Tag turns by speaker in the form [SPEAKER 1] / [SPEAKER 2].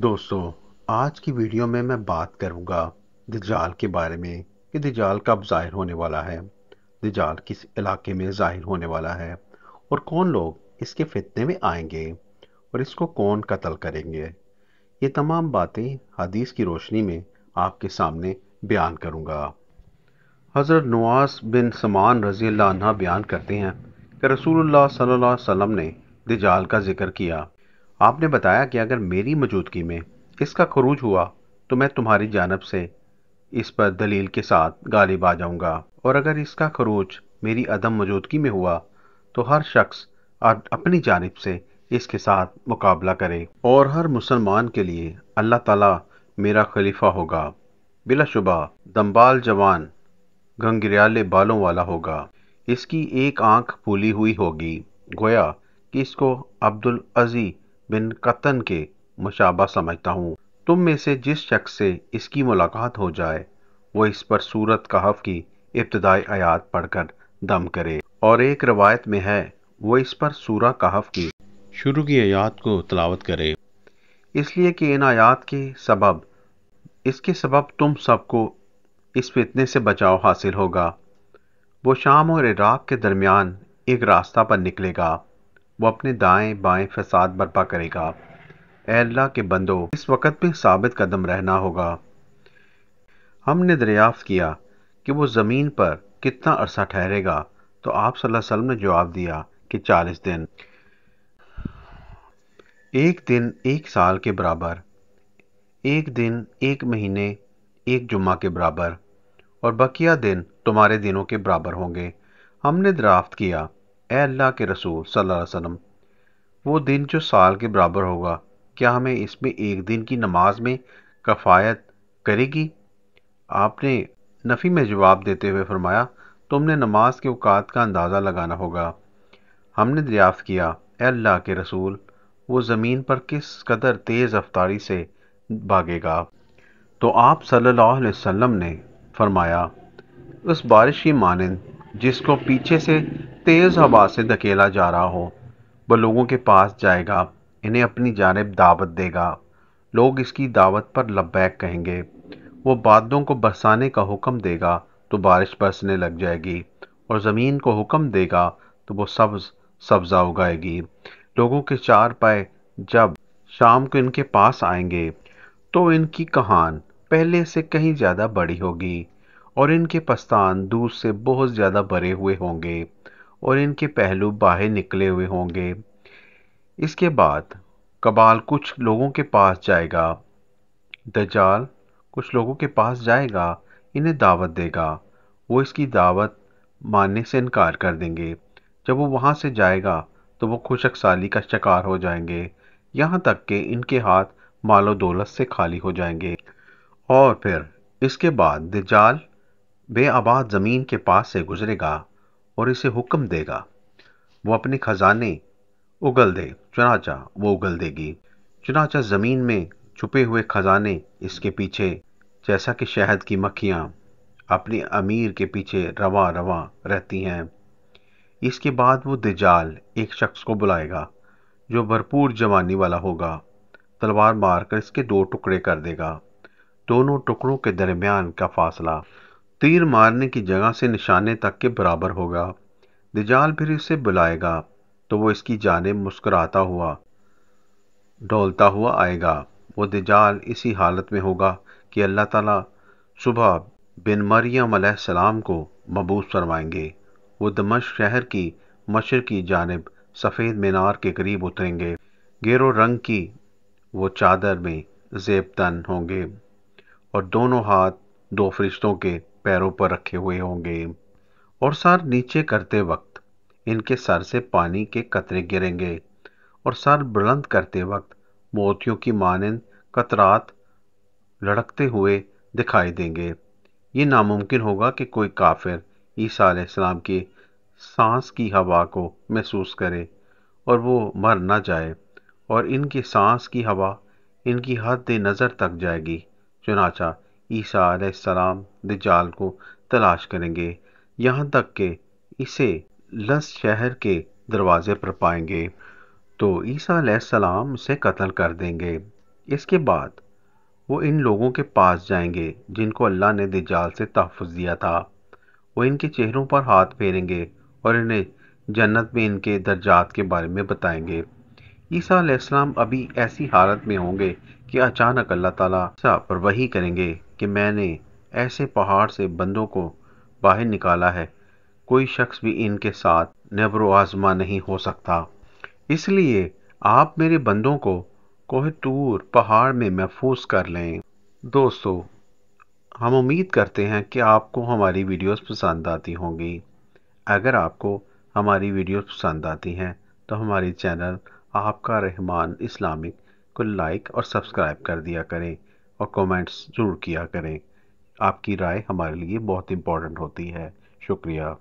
[SPEAKER 1] दोस्तों आज की वीडियो में मैं बात करूंगा दिजाल के बारे में कि दिजाल कब ज़ाहिर होने वाला है दिजाल किस इलाके में ज़ाहिर होने वाला है और कौन लोग इसके फितने में आएंगे और इसको कौन कत्ल करेंगे ये तमाम बातें हदीस की रोशनी में आपके सामने बयान करूंगा हज़रत नवास बिन समान रजी बयान करते हैं कि रसूल सल्ला अलैहि ने दिजाल का जिक्र किया आपने बताया कि अगर मेरी मौजूदगी में इसका खरूज हुआ तो मैं तुम्हारी जानब से इस पर दलील के साथ गालिब आ जाऊंगा और अगर इसका खरूज मेरी अदम मौजूदगी में हुआ तो हर शख्स अपनी जानब से इसके साथ मुकाबला करे और हर मुसलमान के लिए अल्लाह ताला मेरा खलीफा होगा बिलाशुबा दम्बाल जवान गंगरियाले बालों वाला होगा इसकी एक आंख फूली हुई होगी गोया कि इसको अब्दुल अजी बिन कतन के मुशाबा समझता हूँ तुम में से जिस शख्स से इसकी मुलाकात हो जाए वो इस पर सूरत कहफ की इब्तदाई आयात पढ़कर दम करे और एक रवायत में है वो इस पर सूरा कहफ की शुरू की आयात को तलावत करे इसलिए कि इन आयात के सबब इसके सबब तुम सबको इस फितने से बचाव हासिल होगा वो शाम और इराक के दरमियान एक रास्ता पर निकलेगा वो अपने दाएं बाएं फसाद बर्पा करेगा एल्ला के बंदो इस वक़्त में साबित कदम रहना होगा हमने दरियाफ्त किया कि वो ज़मीन पर कितना अरसा ठहरेगा तो आप वसल्लम ने जवाब दिया कि चालीस दिन एक दिन एक साल के बराबर एक दिन एक महीने एक जुमा के बराबर और बकिया दिन तुम्हारे दिनों के बराबर होंगे हमने दरियाफ्त किया अल्लाह के रसूल सल्लल्लाहु अलैहि वसल्लम वो दिन जो साल के बराबर होगा क्या हमें इसमें एक दिन की नमाज में कफ़ायत करेगी आपने नफ़ी में जवाब देते हुए फरमाया तुमने नमाज के अवकात का अंदाज़ा लगाना होगा हमने दरियाफ्त किया अल्लाह के रसूल वो ज़मीन पर किस कदर तेज़ रफ्तारी से भागेगा तो आप सल्लल्लाहु अलैहि वसल्लम ने फरमाया उस बारिश की मानंद जिसको पीछे से तेज़ हवा से धकेला जा रहा हो वह लोगों के पास जाएगा इन्हें अपनी जानब दावत देगा लोग इसकी दावत पर लब्बैक कहेंगे वो बादलों को बरसाने का हुक्म देगा तो बारिश बरसने लग जाएगी और ज़मीन को हुक्म देगा तो वो सब्ज़ सब्ज़ा उगाएगी लोगों के चार पाए जब शाम को इनके पास आएंगे तो इनकी कहान पहले से कहीं ज़्यादा बड़ी होगी और इनके पस्तान दूर से बहुत ज़्यादा भरे हुए होंगे और इनके पहलू बाहर निकले हुए होंगे इसके बाद कबाल कुछ लोगों के पास जाएगा दजाल कुछ लोगों के पास जाएगा इन्हें दावत देगा वो इसकी दावत मानने से इनकार कर देंगे जब वो वहाँ से जाएगा तो वो खुशक साली का शिकार हो जाएंगे यहाँ तक कि इनके हाथ मालो दौलत से खाली हो जाएंगे और फिर इसके बाद दजाल बेआबाद ज़मीन के पास से गुजरेगा और इसे हुक्म देगा वो अपने खजाने उगल दे चुनाचा वो उगल देगी चुनाचा ज़मीन में छुपे हुए खजाने इसके पीछे जैसा कि शहद की मक्खियाँ अपने अमीर के पीछे रवा रवा रहती हैं इसके बाद वो दिजाल एक शख्स को बुलाएगा जो भरपूर जवानी वाला होगा तलवार मारकर इसके दो टुकड़े कर देगा दोनों टुकड़ों के दरमियान का फासला तीर मारने की जगह से निशाने तक के बराबर होगा दिजाल फिर इसे बुलाएगा तो वो इसकी जाने मुस्कराता हुआ डोलता हुआ आएगा वो दिजाल इसी हालत में होगा कि अल्लाह ताला सुबह बिन मरियम सलाम को मबूस फरमाएंगे वो दमश शहर की मशर की जानब सफ़ेद मीनार के करीब उतरेंगे गेरो रंग की वो चादर में जेब तन होंगे और दोनों हाथ दो फरिश्तों के पैरों पर रखे हुए होंगे और सर नीचे करते वक्त इनके सर से पानी के कतरे गिरेंगे और सर बुलंद करते वक्त मोतियों की मानंद कतरात लड़कते हुए दिखाई देंगे ये नामुमकिन होगा कि कोई काफिर ईसा सलाम की सांस की हवा को महसूस करे और वो मर ना जाए और इनकी सांस की हवा इनकी हद नज़र तक जाएगी चुनाचा ईसा सलाम दिजाल को तलाश करेंगे यहाँ तक कि इसे लस शहर के दरवाजे पर पाएंगे तो ईसा सलाम उसे कत्ल कर देंगे इसके बाद वो इन लोगों के पास जाएंगे जिनको अल्लाह ने दिजाल से तहफ़ दिया था वो इनके चेहरों पर हाथ फेरेंगे और इन्हें जन्नत में इनके दर्जात के बारे में बताएंगे ईसा अभी ऐसी हालत में होंगे कि अचानक अल्लाह ताला पर वही करेंगे कि मैंने ऐसे पहाड़ से बंदों को बाहर निकाला है कोई शख्स भी इनके साथ नबर आजमा नहीं हो सकता इसलिए आप मेरे बंदों को कोहतूर पहाड़ में महफूज कर लें दोस्तों हम उम्मीद करते हैं कि आपको हमारी वीडियोस पसंद आती होंगी अगर आपको हमारी वीडियोस पसंद आती हैं तो हमारे चैनल आपका रहमान इस्लामिक को लाइक और सब्सक्राइब कर दिया करें और कमेंट्स ज़रूर किया करें आपकी राय हमारे लिए बहुत इम्पोर्टेंट होती है शुक्रिया